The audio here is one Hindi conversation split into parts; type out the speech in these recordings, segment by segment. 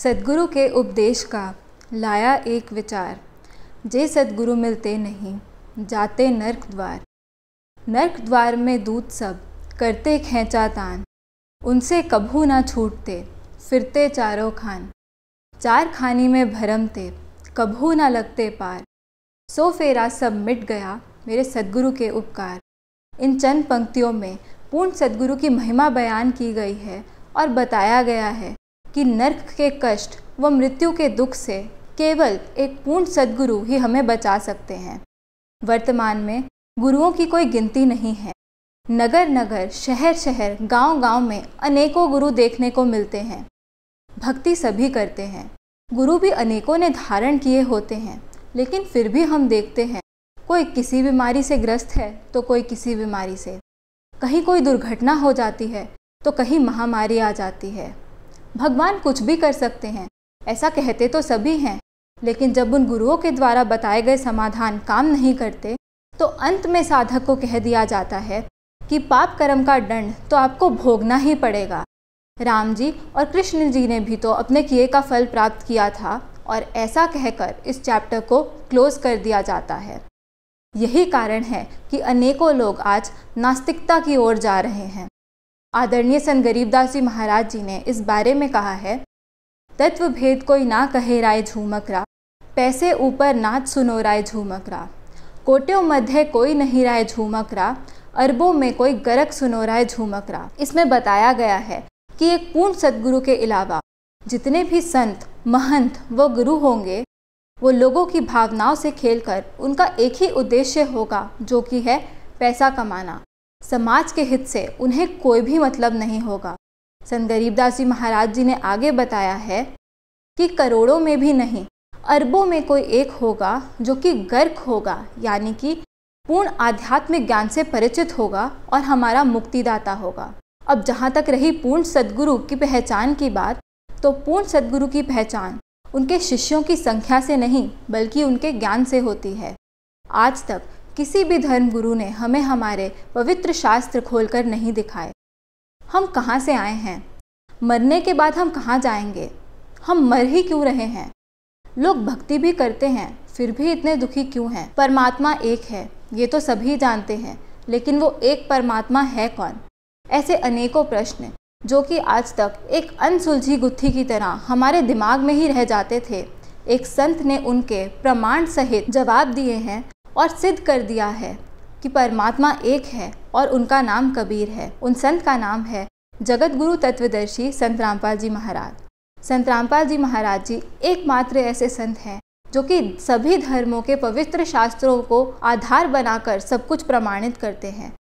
सदगुरु के उपदेश का लाया एक विचार जे सदगुरु मिलते नहीं जाते नर्क द्वार नर्क द्वार में दूत सब करते खेचा तान उनसे कभू ना छूटते फिरते चारों खान चार खानी में भरम थे कभू ना लगते पार सो फेरा सब मिट गया मेरे सदगुरु के उपकार इन चंद पंक्तियों में पूर्ण सदगुरु की महिमा बयान की गई है और बताया गया है कि नर्क के कष्ट व मृत्यु के दुख से केवल एक पूर्ण सदगुरु ही हमें बचा सकते हैं वर्तमान में गुरुओं की कोई गिनती नहीं है नगर नगर शहर शहर गांव गांव में अनेकों गुरु देखने को मिलते हैं भक्ति सभी करते हैं गुरु भी अनेकों ने धारण किए होते हैं लेकिन फिर भी हम देखते हैं कोई किसी बीमारी से ग्रस्त है तो कोई किसी बीमारी से कहीं कोई दुर्घटना हो जाती है तो कहीं महामारी आ जाती है भगवान कुछ भी कर सकते हैं ऐसा कहते तो सभी हैं लेकिन जब उन गुरुओं के द्वारा बताए गए समाधान काम नहीं करते तो अंत में साधक को कह दिया जाता है कि पाप कर्म का दंड तो आपको भोगना ही पड़ेगा राम जी और कृष्ण जी ने भी तो अपने किए का फल प्राप्त किया था और ऐसा कहकर इस चैप्टर को क्लोज कर दिया जाता है यही कारण है कि अनेकों लोग आज नास्तिकता की ओर जा रहे हैं आदरणीय संत गरीबदास जी महाराज जी ने इस बारे में कहा है तत्व भेद कोई ना कहे राय झूमकरा पैसे ऊपर नाच सुनो राय झूमकरा कोट्यों मध्य कोई नहीं राय झूमकरा अरबों में कोई गरक सुनो राय झूमकरा इसमें बताया गया है कि एक पूर्ण सदगुरु के अलावा जितने भी संत महंत व गुरु होंगे वो लोगों की भावनाओं से खेलकर उनका एक ही उद्देश्य होगा जो कि है पैसा कमाना समाज के हित से उन्हें कोई भी मतलब नहीं होगा संत गरीबदास जी महाराज जी ने आगे बताया है कि करोड़ों में भी नहीं अरबों में कोई एक होगा जो कि गर्क होगा यानी कि पूर्ण आध्यात्मिक ज्ञान से परिचित होगा और हमारा मुक्तिदाता होगा अब जहाँ तक रही पूर्ण सदगुरु की पहचान की बात तो पूर्ण सदगुरु की पहचान उनके शिष्यों की संख्या से नहीं बल्कि उनके ज्ञान से होती है आज तक किसी भी धर्म गुरु ने हमें हमारे पवित्र शास्त्र खोलकर नहीं दिखाए हम कहाँ से आए हैं मरने के बाद हम कहाँ जाएंगे हम मर ही क्यों रहे हैं लोग भक्ति भी करते हैं फिर भी इतने दुखी क्यों हैं परमात्मा एक है ये तो सभी जानते हैं लेकिन वो एक परमात्मा है कौन ऐसे अनेकों प्रश्न जो कि आज तक एक अनसुलझी गुत्थी की तरह हमारे दिमाग में ही रह जाते थे एक संत ने उनके प्रमाण सहित जवाब दिए हैं और सिद्ध कर दिया है कि परमात्मा एक है और उनका नाम कबीर है उन संत का नाम है जगत गुरु तत्वदर्शी संत रामपाल जी महाराज संत रामपाल जी महाराज जी एकमात्र ऐसे संत हैं जो कि सभी धर्मों के पवित्र शास्त्रों को आधार बनाकर सब कुछ प्रमाणित करते हैं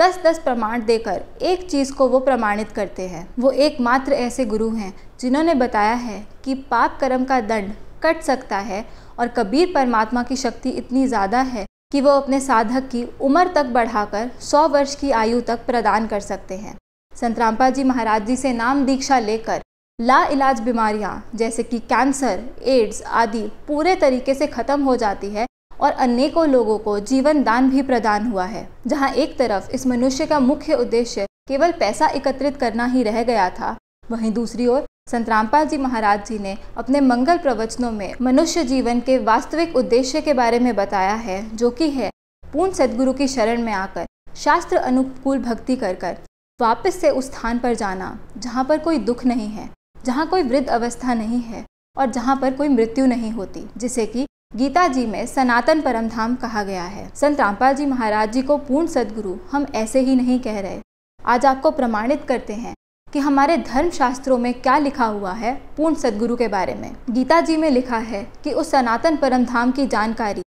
दस दस प्रमाण देकर एक चीज़ को वो प्रमाणित करते हैं वो एकमात्र ऐसे गुरु हैं जिन्होंने बताया है कि पाप कर्म का दंड कट सकता है और कबीर परमात्मा की शक्ति इतनी ज़्यादा है कि वो अपने साधक की उम्र तक बढ़ाकर सौ वर्ष की आयु तक प्रदान कर सकते हैं संत रामपा जी महाराज जी से नाम दीक्षा लेकर ला इलाज बीमारियाँ जैसे कि कैंसर एड्स आदि पूरे तरीके से ख़त्म हो जाती है और अनेकों लोगों को जीवन दान भी प्रदान हुआ है जहाँ एक तरफ इस मनुष्य का मुख्य उद्देश्य केवल पैसा एकत्रित करना ही रह गया था वहीं दूसरी ओर संत रामपाल जी महाराज जी ने अपने मंगल प्रवचनों में मनुष्य जीवन के वास्तविक उद्देश्य के बारे में बताया है जो कि है पूर्ण सदगुरु की शरण में आकर शास्त्र अनुकूल भक्ति कर कर वापस से उस स्थान पर जाना जहाँ पर कोई दुख नहीं है जहाँ कोई वृद्ध अवस्था नहीं है और जहाँ पर कोई मृत्यु नहीं होती जिसे कि गीता जी में सनातन परमधाम कहा गया है संत रामपाल जी महाराज जी को पूर्ण सदगुरु हम ऐसे ही नहीं कह रहे आज आपको प्रमाणित करते हैं कि हमारे धर्म शास्त्रों में क्या लिखा हुआ है पूर्ण सदगुरु के बारे में गीता जी में लिखा है कि उस सनातन परम धाम की जानकारी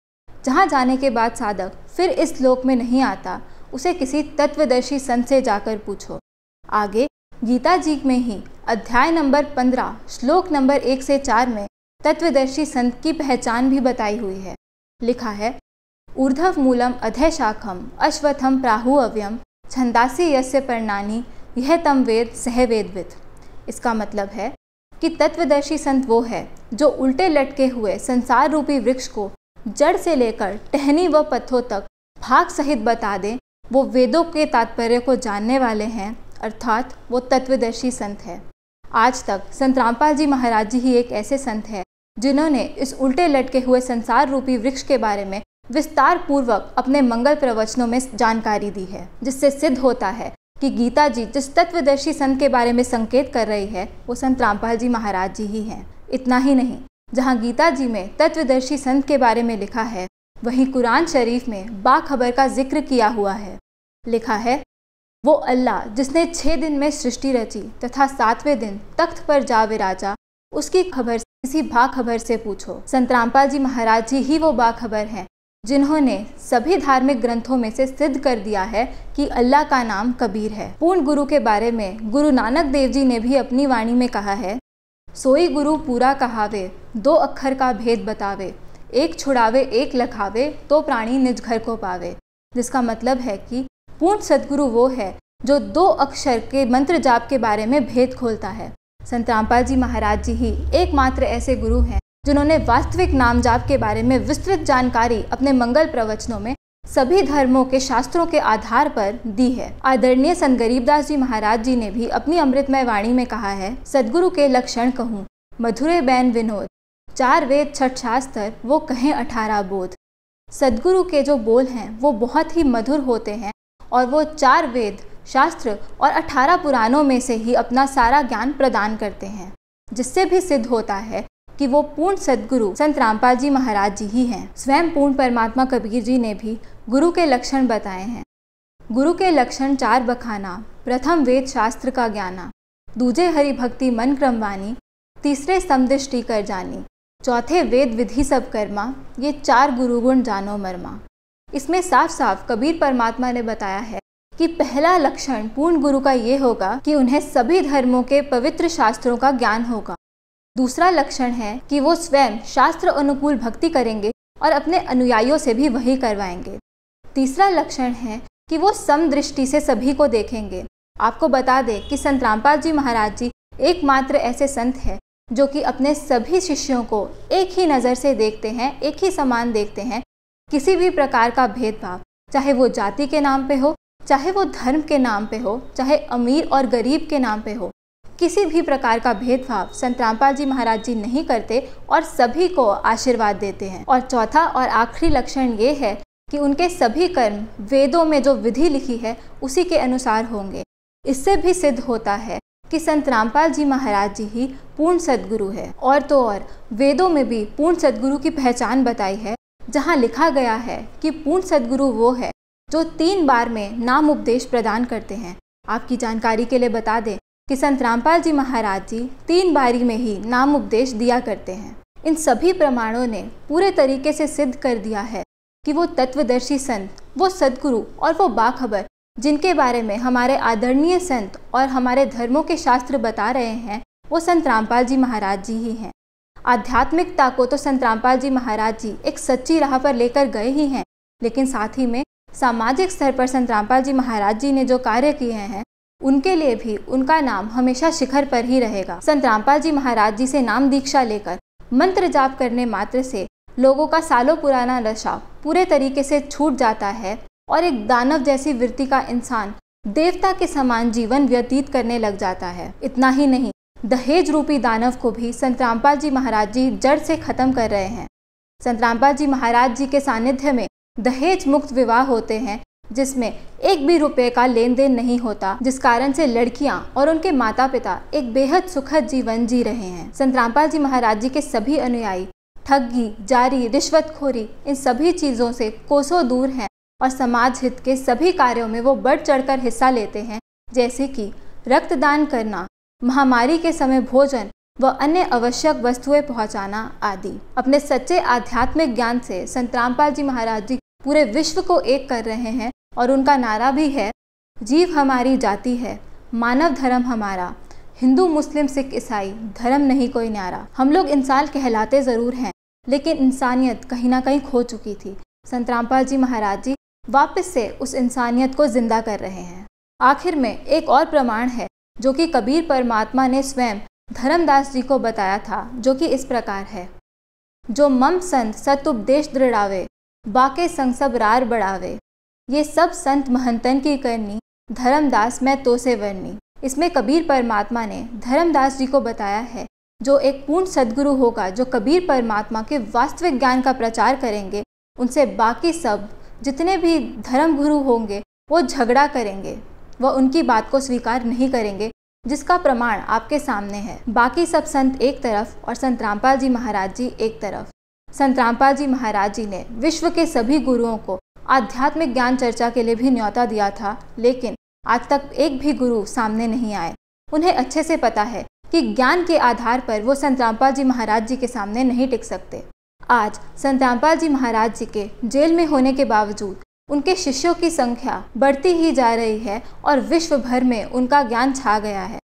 जहाँ जाने के बाद साधक फिर इस लोक में नहीं आता उसे किसी तत्वदर्शी संत से जाकर पूछो आगे गीता जी में ही अध्याय नंबर पंद्रह श्लोक नंबर एक से चार में तत्वदर्शी संत की पहचान भी बताई हुई है लिखा है ऊर्धव मूलम अधय शाखम अश्वथम प्राहु अव्यम छंदासी यस्य पर्णानी यह तम वेद सह वेदविद इसका मतलब है कि तत्वदर्शी संत वो है जो उल्टे लटके हुए संसार रूपी वृक्ष को जड़ से लेकर टहनी व पत्थों तक भाग सहित बता दें वो वेदों के तात्पर्य को जानने वाले हैं अर्थात वो तत्वदर्शी संत है आज तक संत रामपाल जी महाराज जी ही एक ऐसे संत हैं जिन्होंने इस उल्टे लटके हुए संसार रूपी वृक्ष के बारे में विस्तार पूर्वक अपने मंगल प्रवचनों में जानकारी दी है जिससे सिद्ध होता है कि गीता जी जिस तत्वदर्शी संत के बारे में संकेत कर रही है वो संत रामपाल जी महाराज जी ही हैं इतना ही नहीं जहाँ गीता जी में तत्वदर्शी संत के बारे में लिखा है वहीं कुरान शरीफ में बाखबर का जिक्र किया हुआ है लिखा है वो अल्लाह जिसने छः दिन में सृष्टि रची तथा सातवें दिन तख्त पर जा विराजा उसकी खबर किसी बाखबर से पूछो संत रामपाल जी महाराज जी ही वो बाखबर हैं जिन्होंने सभी धार्मिक ग्रंथों में से सिद्ध कर दिया है कि अल्लाह का नाम कबीर है पूर्ण गुरु के बारे में गुरु नानक देव जी ने भी अपनी वाणी में कहा है सोई गुरु पूरा कहावे दो अक्षर का भेद बतावे एक छुड़ावे एक लखावे तो प्राणी निज घर को पावे जिसका मतलब है कि पूर्ण सदगुरु वो है जो दो अक्षर के मंत्र जाप के बारे में भेद खोलता है संत रामपाल जी महाराज जी ही एकमात्र ऐसे गुरु हैं जिन्होंने वास्तविक नाम जाप के बारे में विस्तृत जानकारी अपने मंगल प्रवचनों में सभी धर्मों के शास्त्रों के आधार पर दी है आदरणीय संत गरीबदास जी महाराज जी ने भी अपनी अमृतमय वाणी में कहा है सदगुरु के लक्षण कहूँ मधुरे बैन विनोद चार वेद छठ शास्त्र वो कहें अठारह बोध सदगुरु के जो बोल हैं वो बहुत ही मधुर होते हैं और वो चार वेद शास्त्र और अठारह पुराणों में से ही अपना सारा ज्ञान प्रदान करते हैं जिससे भी सिद्ध होता है कि वो पूर्ण सदगुरु संत रामपाल जी महाराज जी ही हैं स्वयं पूर्ण परमात्मा कबीर जी ने भी गुरु के लक्षण बताए हैं गुरु के लक्षण चार बखाना प्रथम वेद शास्त्र का ज्ञाना दूजे हरि भक्ति मन क्रमवानी तीसरे समदृष्टि कर जानी चौथे वेद विधि सब कर्मा ये चार गुरुगुण जानो मर्मा इसमें साफ साफ कबीर परमात्मा ने बताया है कि पहला लक्षण पूर्ण गुरु का ये होगा कि उन्हें सभी धर्मों के पवित्र शास्त्रों का ज्ञान होगा दूसरा लक्षण है कि वो स्वयं शास्त्र अनुकूल भक्ति करेंगे और अपने अनुयायियों से भी वही करवाएंगे तीसरा लक्षण है कि वो समदृष्टि से सभी को देखेंगे आपको बता दें कि संत रामपाल जी महाराज जी एकमात्र ऐसे संत हैं जो कि अपने सभी शिष्यों को एक ही नज़र से देखते हैं एक ही समान देखते हैं किसी भी प्रकार का भेदभाव चाहे वो जाति के नाम पे हो चाहे वो धर्म के नाम पे हो चाहे अमीर और गरीब के नाम पे हो किसी भी प्रकार का भेदभाव संत रामपाल जी महाराज जी नहीं करते और सभी को आशीर्वाद देते हैं और चौथा और आखिरी लक्षण ये है कि उनके सभी कर्म वेदों में जो विधि लिखी है उसी के अनुसार होंगे इससे भी सिद्ध होता है कि संत रामपाल जी महाराज जी ही पूर्ण सदगुरु है और तो और वेदों में भी पूर्ण सदगुरु की पहचान बताई है जहाँ लिखा गया है कि पूर्ण सदगुरु वो है जो तीन बार में नाम उपदेश प्रदान करते हैं आपकी जानकारी के लिए बता दें कि संत रामपाल जी महाराज जी तीन बारी में ही नाम उपदेश दिया करते हैं इन सभी प्रमाणों ने पूरे तरीके से सिद्ध कर दिया है कि वो तत्वदर्शी संत वो सदगुरु और वो बाखबर जिनके बारे में हमारे आदरणीय संत और हमारे धर्मों के शास्त्र बता रहे हैं वो संत रामपाल जी महाराज जी ही हैं आध्यात्मिकता को तो संत रामपाल जी महाराज जी एक सच्ची राह पर लेकर गए ही हैं लेकिन साथ ही में सामाजिक स्तर पर संत रामपाल जी महाराज जी ने जो कार्य किए हैं उनके लिए भी उनका नाम हमेशा शिखर पर ही रहेगा संत रामपाल जी महाराज जी से नाम दीक्षा लेकर मंत्र जाप करने मात्र से लोगों का सालों पुराना नशा पूरे तरीके से छूट जाता है और एक दानव जैसी वृत्ति का इंसान देवता के समान जीवन व्यतीत करने लग जाता है इतना ही नहीं दहेज रूपी दानव को भी संत रामपाल जी महाराज जी जड़ से खत्म कर रहे हैं संत रामपाल जी महाराज जी के सानिध्य में दहेज मुक्त विवाह होते हैं जिसमें एक भी रुपए का लेन देन नहीं होता जिस कारण से लड़कियां और उनके माता पिता एक बेहद सुखद जीवन जी रहे हैं संत रामपाल जी महाराज जी के सभी अनुयायी ठगी जारी रिश्वतखोरी इन सभी चीज़ों से कोसों दूर हैं और समाज हित के सभी कार्यों में वो बढ़ चढ़कर हिस्सा लेते हैं जैसे कि रक्तदान करना महामारी के समय भोजन व अन्य आवश्यक वस्तुएं पहुंचाना आदि अपने सच्चे आध्यात्मिक ज्ञान से संत रामपाल जी महाराज जी पूरे विश्व को एक कर रहे हैं और उनका नारा भी है जीव हमारी जाति है मानव धर्म हमारा हिंदू मुस्लिम सिख ईसाई धर्म नहीं कोई न्यारा हम लोग इंसान कहलाते ज़रूर हैं लेकिन इंसानियत कहीं ना कहीं खो चुकी थी संत रामपाल जी महाराज जी वापस से उस इंसानियत को ज़िंदा कर रहे हैं आखिर में एक और प्रमाण है जो कि कबीर परमात्मा ने स्वयं धर्मदास जी को बताया था जो कि इस प्रकार है जो मम संत सत उपदेश दृढ़ावे बाके संग सब रार बढ़ावे ये सब संत महंतन की करनी धर्मदास मैं तो से वरनी इसमें कबीर परमात्मा ने धर्मदास जी को बताया है जो एक पूर्ण सदगुरु होगा जो कबीर परमात्मा के वास्तविक ज्ञान का प्रचार करेंगे उनसे बाकी सब जितने भी धर्म गुरु होंगे वो झगड़ा करेंगे वह उनकी बात को स्वीकार नहीं करेंगे जिसका प्रमाण आपके सामने है बाकी सब संत एक तरफ और संत रामपाल जी महाराज जी एक तरफ संत रामपाल जी महाराज जी ने विश्व के सभी गुरुओं को आध्यात्मिक ज्ञान चर्चा के लिए भी न्योता दिया था लेकिन आज तक एक भी गुरु सामने नहीं आए उन्हें अच्छे से पता है कि ज्ञान के आधार पर वो संत रामपाल जी महाराज जी के सामने नहीं टिक सकते आज संत रामपाल जी महाराज जी के जेल में होने के बावजूद उनके शिष्यों की संख्या बढ़ती ही जा रही है और विश्व भर में उनका ज्ञान छा गया है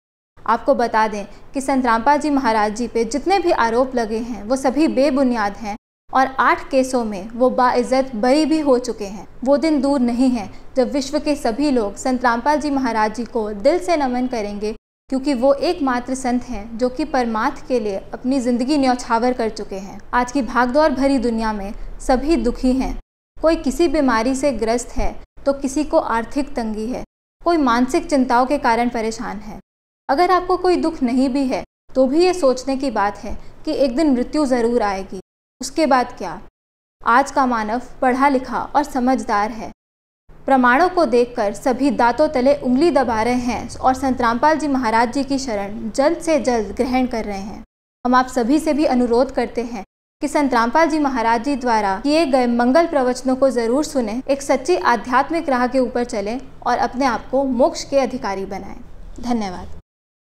आपको बता दें कि संत रामपाल जी महाराज जी पे जितने भी आरोप लगे हैं वो सभी बेबुनियाद हैं और आठ केसों में वो बाइज्जत बरी भी हो चुके हैं वो दिन दूर नहीं है जब विश्व के सभी लोग संत रामपाल जी महाराज जी को दिल से नमन करेंगे क्योंकि वो एकमात्र संत हैं जो कि परमार्थ के लिए अपनी ज़िंदगी न्यौछावर कर चुके हैं आज की भागदौड़ भरी दुनिया में सभी दुखी हैं कोई किसी बीमारी से ग्रस्त है तो किसी को आर्थिक तंगी है कोई मानसिक चिंताओं के कारण परेशान है अगर आपको कोई दुख नहीं भी है तो भी ये सोचने की बात है कि एक दिन मृत्यु ज़रूर आएगी उसके बाद क्या आज का मानव पढ़ा लिखा और समझदार है प्रमाणों को देखकर सभी दांतों तले उंगली दबा रहे हैं और संत रामपाल जी महाराज जी की शरण जल्द से जल्द ग्रहण कर रहे हैं हम आप सभी से भी अनुरोध करते हैं कि संत रामपाल जी महाराज जी द्वारा किए गए मंगल प्रवचनों को जरूर सुने एक सच्ची आध्यात्मिक राह के ऊपर चलें और अपने आप को मोक्ष के अधिकारी बनाएं धन्यवाद